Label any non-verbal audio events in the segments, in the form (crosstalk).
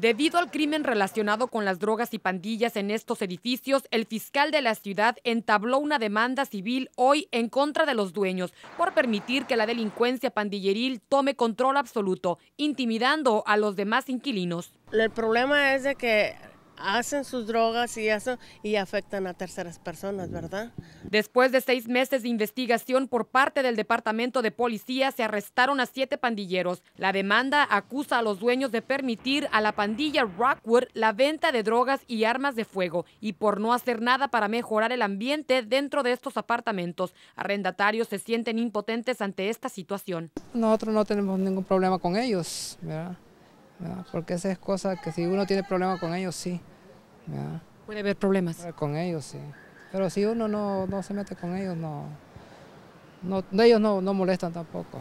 Debido al crimen relacionado con las drogas y pandillas en estos edificios, el fiscal de la ciudad entabló una demanda civil hoy en contra de los dueños por permitir que la delincuencia pandilleril tome control absoluto, intimidando a los demás inquilinos. El problema es de que hacen sus drogas y eso y afectan a terceras personas, ¿verdad? Después de seis meses de investigación por parte del Departamento de Policía, se arrestaron a siete pandilleros. La demanda acusa a los dueños de permitir a la pandilla Rockwood la venta de drogas y armas de fuego y por no hacer nada para mejorar el ambiente dentro de estos apartamentos. Arrendatarios se sienten impotentes ante esta situación. Nosotros no tenemos ningún problema con ellos, ¿verdad? Porque esa es cosa que si uno tiene problema con ellos, sí. Puede haber problemas. con ellos, sí. Pero si uno no, se mete con ellos, no, no ellos no, molestan tampoco.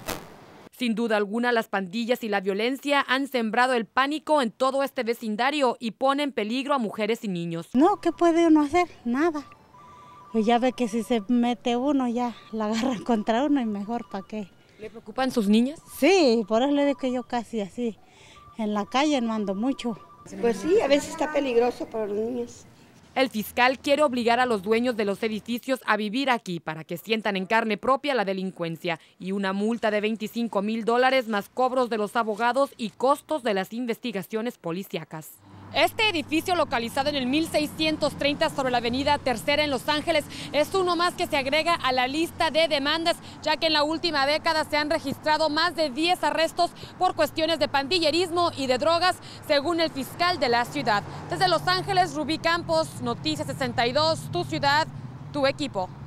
Sin duda alguna, las pandillas y la violencia han sembrado el pánico en todo este vecindario y ponen en peligro a mujeres y niños. No, ¿qué puede uno hacer? Nada. Pues ya ve que si se mete uno ya la (laughs) agarran contra uno y mejor para qué. ¿Le preocupan sus niñas? Sí, por eso le que yo casi así. En la calle no ando mucho. Pues sí, a veces está peligroso para los niños. El fiscal quiere obligar a los dueños de los edificios a vivir aquí para que sientan en carne propia la delincuencia y una multa de 25 mil dólares más cobros de los abogados y costos de las investigaciones policíacas. Este edificio localizado en el 1630 sobre la avenida Tercera en Los Ángeles es uno más que se agrega a la lista de demandas, ya que en la última década se han registrado más de 10 arrestos por cuestiones de pandillerismo y de drogas, según el fiscal de la ciudad. Desde Los Ángeles, Rubí Campos, Noticias 62, tu ciudad, tu equipo.